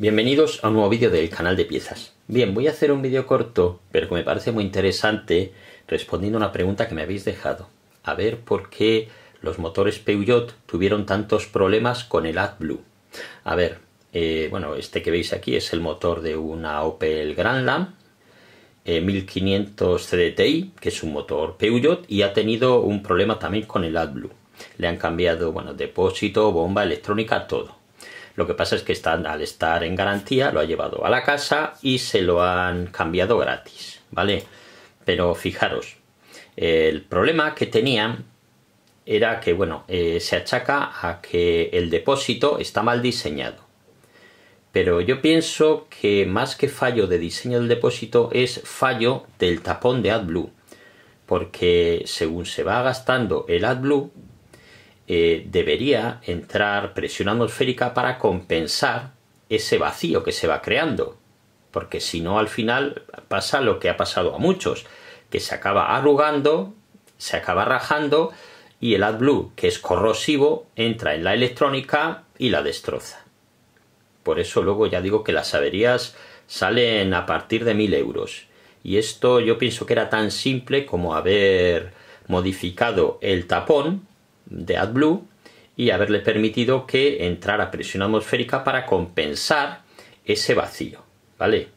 Bienvenidos a un nuevo vídeo del canal de piezas. Bien, voy a hacer un vídeo corto, pero que me parece muy interesante, respondiendo a una pregunta que me habéis dejado. A ver por qué los motores Peugeot tuvieron tantos problemas con el AdBlue. A ver, eh, bueno, este que veis aquí es el motor de una Opel Grandland, 1500 eh, CDTI, que es un motor Peugeot, y ha tenido un problema también con el AdBlue. Le han cambiado, bueno, depósito, bomba electrónica, todo. Lo que pasa es que al estar en garantía lo ha llevado a la casa y se lo han cambiado gratis, ¿vale? Pero fijaros, el problema que tenían era que, bueno, eh, se achaca a que el depósito está mal diseñado. Pero yo pienso que más que fallo de diseño del depósito es fallo del tapón de AdBlue. Porque según se va gastando el AdBlue, eh, debería entrar presión atmosférica para compensar ese vacío que se va creando. Porque si no, al final pasa lo que ha pasado a muchos, que se acaba arrugando, se acaba rajando y el AdBlue, que es corrosivo, entra en la electrónica y la destroza. Por eso luego ya digo que las averías salen a partir de mil euros. Y esto yo pienso que era tan simple como haber modificado el tapón de AdBlue y haberle permitido que entrara presión atmosférica para compensar ese vacío, ¿vale?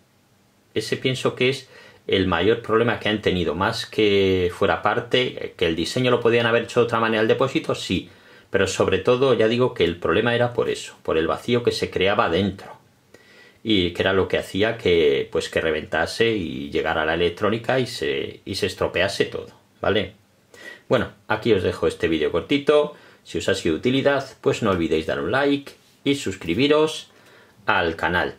Ese pienso que es el mayor problema que han tenido, más que fuera parte, que el diseño lo podían haber hecho de otra manera el depósito, sí, pero sobre todo ya digo que el problema era por eso, por el vacío que se creaba dentro y que era lo que hacía que pues que reventase y llegara la electrónica y se, y se estropease todo, ¿vale? Bueno, aquí os dejo este vídeo cortito. Si os ha sido de utilidad, pues no olvidéis dar un like y suscribiros al canal.